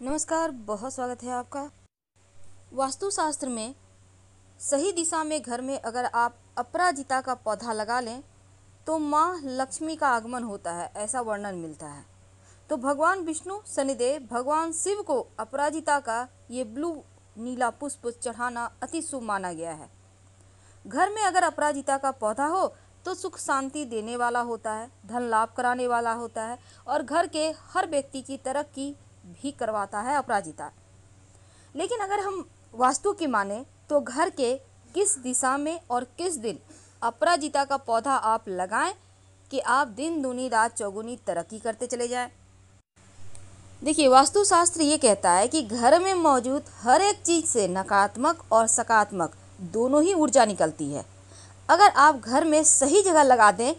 नमस्कार बहुत स्वागत है आपका वास्तुशास्त्र में सही दिशा में घर में अगर आप अपराजिता का पौधा लगा लें तो माँ लक्ष्मी का आगमन होता है ऐसा वर्णन मिलता है तो भगवान विष्णु शनिदेव भगवान शिव को अपराजिता का ये ब्लू नीला पुष्प चढ़ाना अति शुभ माना गया है घर में अगर अपराजिता का पौधा हो तो सुख शांति देने वाला होता है धन लाभ कराने वाला होता है और घर के हर व्यक्ति की तरक्की भी करवाता है अपराजिता लेकिन अगर हम वास्तु की माने तो घर के किस दिशा में और किस दिन अपराजिता का पौधा आप लगाएं कि आप दिन दूनी रात चौगुनी तरक्की करते चले जाएं देखिए वास्तुशास्त्र ये कहता है कि घर में मौजूद हर एक चीज़ से नकारात्मक और सकारात्मक दोनों ही ऊर्जा निकलती है अगर आप घर में सही जगह लगा दें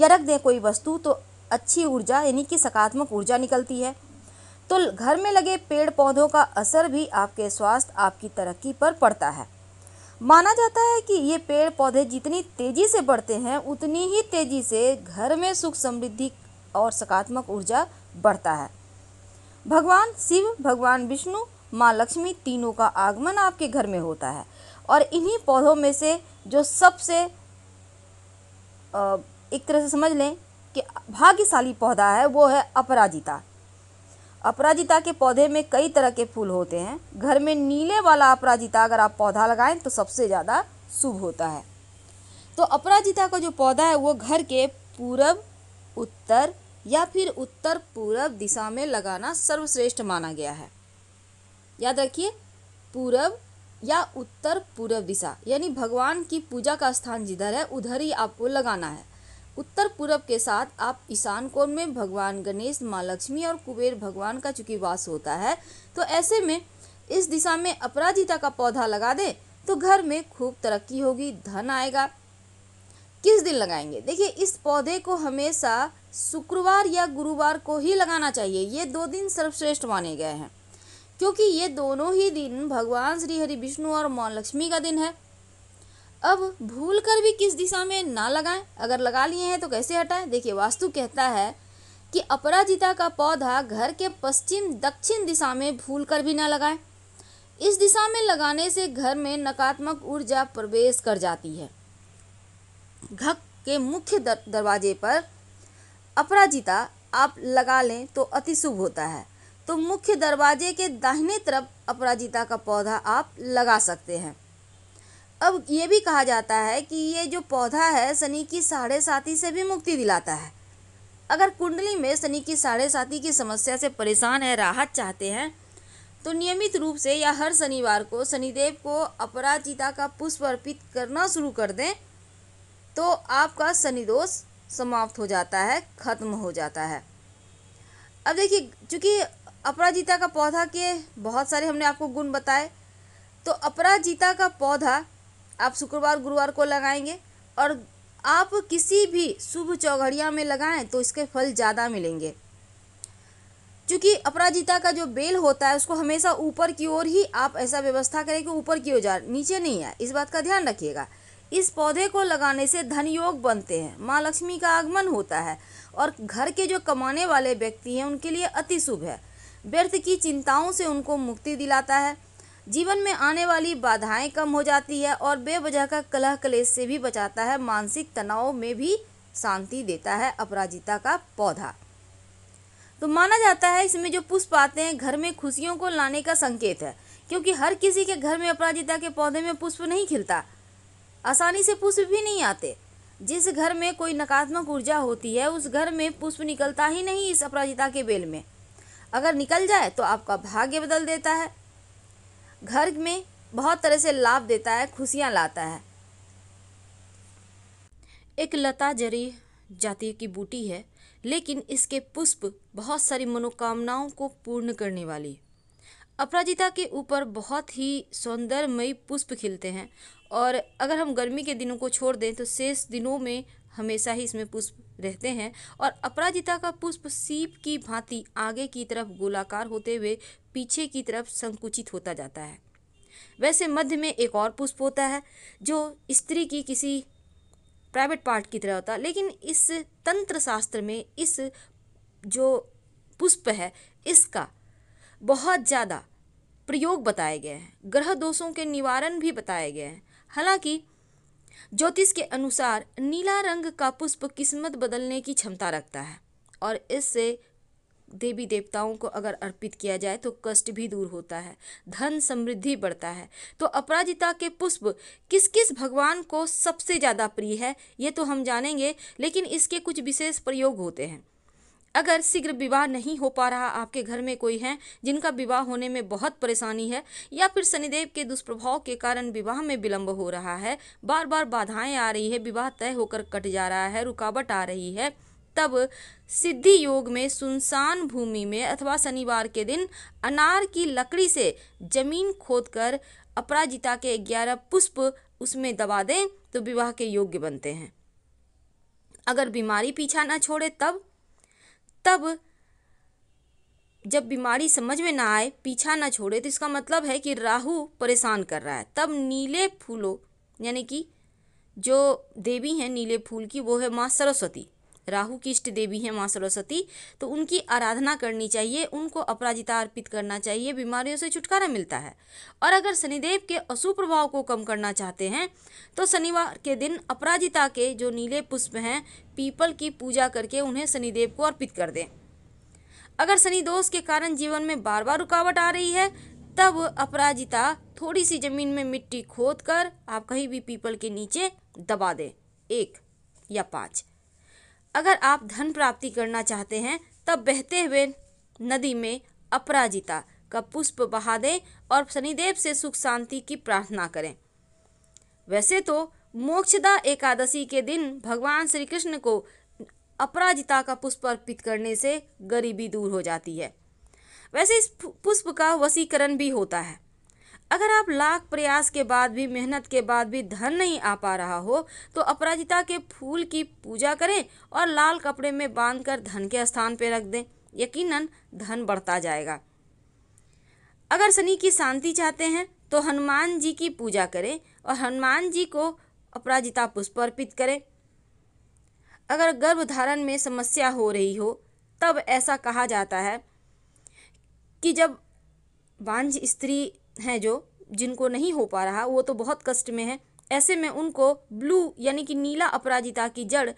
या रख दें कोई वस्तु तो अच्छी ऊर्जा यानी कि सकारात्मक ऊर्जा निकलती है तो घर में लगे पेड़ पौधों का असर भी आपके स्वास्थ्य आपकी तरक्की पर पड़ता है माना जाता है कि ये पेड़ पौधे जितनी तेज़ी से बढ़ते हैं उतनी ही तेज़ी से घर में सुख समृद्धि और सकारात्मक ऊर्जा बढ़ता है भगवान शिव भगवान विष्णु माँ लक्ष्मी तीनों का आगमन आपके घर में होता है और इन्हीं पौधों में से जो सबसे एक तरह से समझ लें कि भाग्यशाली पौधा है वो है अपराजिता अपराजिता के पौधे में कई तरह के फूल होते हैं घर में नीले वाला अपराजिता अगर आप पौधा लगाएं तो सबसे ज़्यादा शुभ होता है तो अपराजिता का जो पौधा है वो घर के पूरब उत्तर या फिर उत्तर पूरब दिशा में लगाना सर्वश्रेष्ठ माना गया है याद रखिए पूरब या उत्तर पूरब दिशा यानी भगवान की पूजा का स्थान जिधर है उधर ही आपको लगाना है उत्तर पूर्व के साथ आप ईशान कोण में भगवान गणेश माँ लक्ष्मी और कुबेर भगवान का चूंकि वास होता है तो ऐसे में इस दिशा में अपराजिता का पौधा लगा दें तो घर में खूब तरक्की होगी धन आएगा किस दिन लगाएंगे देखिए इस पौधे को हमेशा शुक्रवार या गुरुवार को ही लगाना चाहिए ये दो दिन सर्वश्रेष्ठ माने गए हैं क्योंकि ये दोनों ही दिन भगवान श्री हरि विष्णु और माँ लक्ष्मी का दिन है अब भूल कर भी किस दिशा में ना लगाएं अगर लगा लिए हैं तो कैसे हटाएं देखिए वास्तु कहता है कि अपराजिता का पौधा घर के पश्चिम दक्षिण दिशा में भूल कर भी ना लगाएं इस दिशा में लगाने से घर में नकारात्मक ऊर्जा प्रवेश कर जाती है घक के मुख्य दरवाजे पर अपराजिता आप लगा लें तो अति शुभ होता है तो मुख्य दरवाजे के दाहिने तरफ अपराजिता का पौधा आप लगा सकते हैं अब ये भी कहा जाता है कि ये जो पौधा है शनि की साढ़े साथी से भी मुक्ति दिलाता है अगर कुंडली में शनि की साढ़े साथी की समस्या से परेशान है राहत चाहते हैं तो नियमित रूप से या हर शनिवार को शनिदेव को अपराजिता का पुष्प अर्पित करना शुरू कर दें तो आपका शनिदोष समाप्त हो जाता है ख़त्म हो जाता है अब देखिए चूँकि अपराजिता का पौधा के बहुत सारे हमने आपको गुण बताए तो अपराजिता का पौधा आप शुक्रवार गुरुवार को लगाएंगे और आप किसी भी शुभ चौघड़िया में लगाएं तो इसके फल ज़्यादा मिलेंगे क्योंकि अपराजिता का जो बेल होता है उसको हमेशा ऊपर की ओर ही आप ऐसा व्यवस्था करें कि ऊपर की ओर जा नीचे नहीं आए इस बात का ध्यान रखिएगा इस पौधे को लगाने से धन योग बनते हैं माँ लक्ष्मी का आगमन होता है और घर के जो कमाने वाले व्यक्ति हैं उनके लिए अति शुभ है व्यर्थ की चिंताओं से उनको मुक्ति दिलाता है जीवन में आने वाली बाधाएं कम हो जाती है और बेवजह का कलह कलेश से भी बचाता है मानसिक तनाव में भी शांति देता है अपराजिता का पौधा तो माना जाता है इसमें जो पुष्प आते हैं घर में खुशियों को लाने का संकेत है क्योंकि हर किसी के घर में अपराजिता के पौधे में पुष्प नहीं खिलता आसानी से पुष्प भी नहीं आते जिस घर में कोई नकारात्मक ऊर्जा होती है उस घर में पुष्प निकलता ही नहीं इस अपराजिता के बेल में अगर निकल जाए तो आपका भाग्य बदल देता है घर में बहुत तरह से लाभ देता है खुशियाँ लाता है एक लता जरी जाति की बूटी है लेकिन इसके पुष्प बहुत सारी मनोकामनाओं को पूर्ण करने वाली अपराजिता के ऊपर बहुत ही सौंदर्यमयी पुष्प खिलते हैं और अगर हम गर्मी के दिनों को छोड़ दें तो शेष दिनों में हमेशा ही इसमें पुष्प रहते हैं और अपराजिता का पुष्प सीप की भांति आगे की तरफ गोलाकार होते हुए पीछे की तरफ संकुचित होता जाता है वैसे मध्य में एक और पुष्प होता है जो स्त्री की किसी प्राइवेट पार्ट की तरह होता है लेकिन इस तंत्र शास्त्र में इस जो पुष्प है इसका बहुत ज़्यादा प्रयोग बताए गए हैं ग्रह दोषों के निवारण भी बताए गए हैं हालांकि ज्योतिष के अनुसार नीला रंग का पुष्प किस्मत बदलने की क्षमता रखता है और इससे देवी देवताओं को अगर अर्पित किया जाए तो कष्ट भी दूर होता है धन समृद्धि बढ़ता है तो अपराजिता के पुष्प किस किस भगवान को सबसे ज़्यादा प्रिय है ये तो हम जानेंगे लेकिन इसके कुछ विशेष प्रयोग होते हैं अगर शीघ्र विवाह नहीं हो पा रहा आपके घर में कोई है जिनका विवाह होने में बहुत परेशानी है या फिर शनिदेव के दुष्प्रभाव के कारण विवाह में विलंब हो रहा है बार बार बाधाएं आ रही है विवाह तय होकर कट जा रहा है रुकावट आ रही है तब सिद्धि योग में सुनसान भूमि में अथवा शनिवार के दिन अनार की लकड़ी से जमीन खोदकर अपराजिता के ग्यारह पुष्प उसमें दबा दें तो विवाह के योग्य बनते हैं अगर बीमारी पीछा न छोड़े तब तब जब बीमारी समझ में ना आए पीछा ना छोड़े तो इसका मतलब है कि राहु परेशान कर रहा है तब नीले फूलों यानी कि जो देवी हैं नीले फूल की वो है माँ सरस्वती राहु की इष्ट देवी हैं माँ सरस्वती तो उनकी आराधना करनी चाहिए उनको अपराजिता अर्पित करना चाहिए बीमारियों से छुटकारा मिलता है और अगर शनिदेव के अशुभ प्रभाव को कम करना चाहते हैं तो शनिवार के दिन अपराजिता के जो नीले पुष्प हैं पीपल की पूजा करके उन्हें शनिदेव को अर्पित कर दें अगर शनि दोष के कारण जीवन में बार बार रुकावट आ रही है तब अपराजिता थोड़ी सी जमीन में मिट्टी खोद कर आप कहीं भी पीपल के नीचे दबा दें एक या पाँच अगर आप धन प्राप्ति करना चाहते हैं तब बहते हुए नदी में अपराजिता का पुष्प बहा दें और शनिदेव से सुख शांति की प्रार्थना करें वैसे तो मोक्षदा एकादशी के दिन भगवान श्री कृष्ण को अपराजिता का पुष्प अर्पित करने से गरीबी दूर हो जाती है वैसे इस पुष्प का वसीकरण भी होता है अगर आप लाख प्रयास के बाद भी मेहनत के बाद भी धन नहीं आ पा रहा हो तो अपराजिता के फूल की पूजा करें और लाल कपड़े में बांधकर धन के स्थान पर रख दें यकीनन धन बढ़ता जाएगा अगर शनि की शांति चाहते हैं तो हनुमान जी की पूजा करें और हनुमान जी को अपराजिता पुष्प अर्पित करें अगर गर्भधारण में समस्या हो रही हो तब ऐसा कहा जाता है कि जब बांझ स्त्री हैं जो जिनको नहीं हो पा रहा वो तो बहुत कष्ट में है ऐसे में उनको ब्लू यानी कि नीला अपराजिता की जड़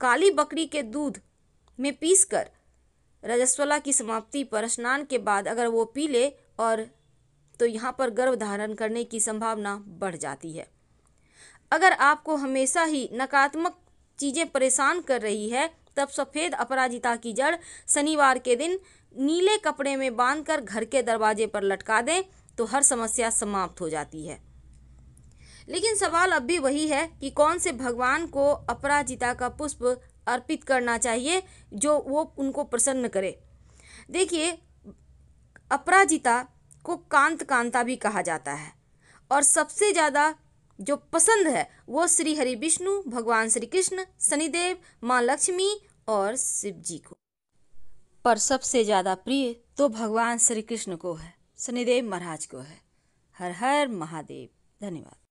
काली बकरी के दूध में पीस कर रजस्वला की समाप्ति पर स्नान के बाद अगर वो पी ले और तो यहाँ पर गर्भ धारण करने की संभावना बढ़ जाती है अगर आपको हमेशा ही नकारात्मक चीज़ें परेशान कर रही है तब सफ़ेद अपराजिता की जड़ शनिवार के दिन नीले कपड़े में बांधकर घर के दरवाजे पर लटका दें तो हर समस्या समाप्त हो जाती है लेकिन सवाल अब भी वही है कि कौन से भगवान को अपराजिता का पुष्प अर्पित करना चाहिए जो वो उनको प्रसन्न करे देखिए अपराजिता को कांत कांता भी कहा जाता है और सबसे ज़्यादा जो पसंद है वो श्री हरि विष्णु भगवान श्री कृष्ण शनिदेव माँ लक्ष्मी और शिव जी को पर सबसे ज़्यादा प्रिय तो भगवान श्री कृष्ण को है शनिदेव महाराज को है हर हर महादेव धन्यवाद